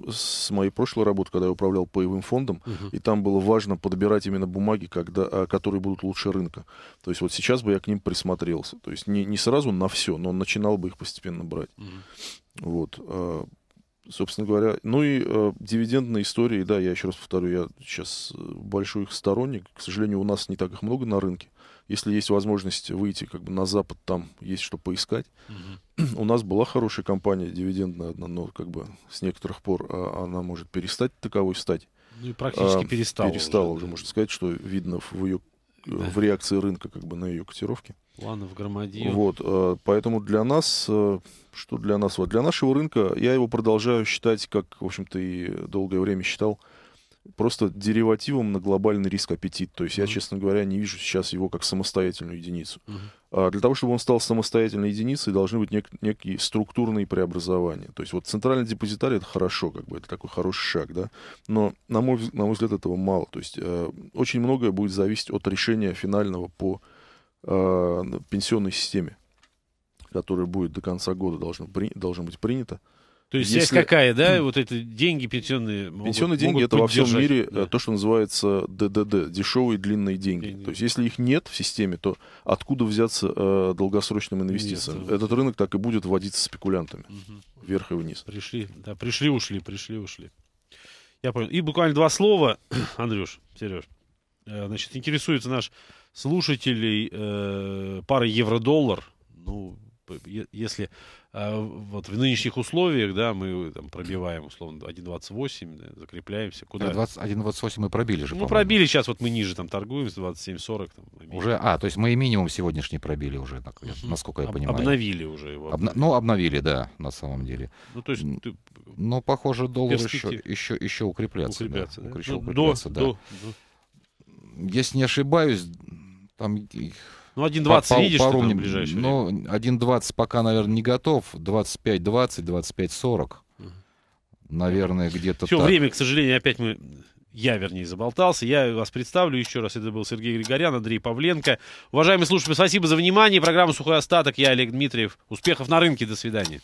с моей прошлой работы, когда я управлял паевым фондом, Uh -huh. и там было важно подбирать именно бумаги, когда, которые будут лучше рынка. То есть вот сейчас бы я к ним присмотрелся. То есть не, не сразу на все, но начинал бы их постепенно брать. Uh -huh. Вот. А, собственно говоря, ну и э, дивидендные истории, да, я еще раз повторю, я сейчас э, большой их сторонник. К сожалению, у нас не так их много на рынке. Если есть возможность выйти как бы на Запад, там есть что поискать. Угу. [CLEARS THROAT] У нас была хорошая компания дивидендная одна, но как бы с некоторых пор а, она может перестать таковой стать. Ну и практически а, перестала. Перестала уже, да. можно сказать, что видно в ее э, да. в реакции рынка как бы на ее котировки. Планов громадье. Вот, э, поэтому для нас, э, что для нас, вот для нашего рынка, я его продолжаю считать, как, в общем-то, и долгое время считал, просто деривативом на глобальный риск аппетит. То есть mm-hmm. я, честно говоря, не вижу сейчас его как самостоятельную единицу. Mm-hmm. А для того, чтобы он стал самостоятельной единицей, должны быть нек- некие структурные преобразования. То есть вот центральный депозитарий это хорошо, как бы это такой хороший шаг, да. Но на мой, на мой взгляд этого мало. То есть э, очень многое будет зависеть от решения финального по э, пенсионной системе, которая будет до конца года должна, при, должна быть принята. То есть Если... связь какая, да? [CLEARS THROAT] Вот эти деньги пенсионные могут, Пенсионные деньги могут это во всем мире да. Э, то, что называется ДДД, дешевые длинные деньги. деньги. То есть если их нет в системе, то откуда взяться э, долгосрочным инвестициям? Нет, Этот рынок так и будет водиться спекулянтами угу. вверх и вниз. Пришли, да, пришли, ушли, пришли, ушли. Я понял. И буквально два слова, [CLEARS THROAT] Андрюш, Сереж. Э, значит, интересуется наш слушателей э, пара евро-доллар, ну, если э, вот в нынешних условиях, да, мы э, там пробиваем, условно, 1.28, да, закрепляемся. Куда? 1.28 мы пробили же, Ну, пробили, сейчас вот мы ниже там торгуем, с 27.40. Там, уже, а, то есть мы и минимум сегодняшний пробили уже, насколько я Об, понимаю. Обновили уже его. Обно, ну, обновили, да, на самом деле. Ну, то есть... Ты... Но, ну, похоже, доллар Перспектив. еще, еще, еще укрепляться. Укрепляться, да. да? Еще ну, укрепляться, до, да. До, до. Если не ошибаюсь, там ну, 1.20 по, видишь, по, по, там ближайшее Ну, 1.20 пока, наверное, не готов. 25, 20, 25, 40. Угу. Наверное, где-то Все, так. время, к сожалению, опять мы... Я, вернее, заболтался. Я вас представлю еще раз. Это был Сергей Григорян, Андрей Павленко. Уважаемые слушатели, спасибо за внимание. Программа «Сухой остаток». Я Олег Дмитриев. Успехов на рынке. До свидания.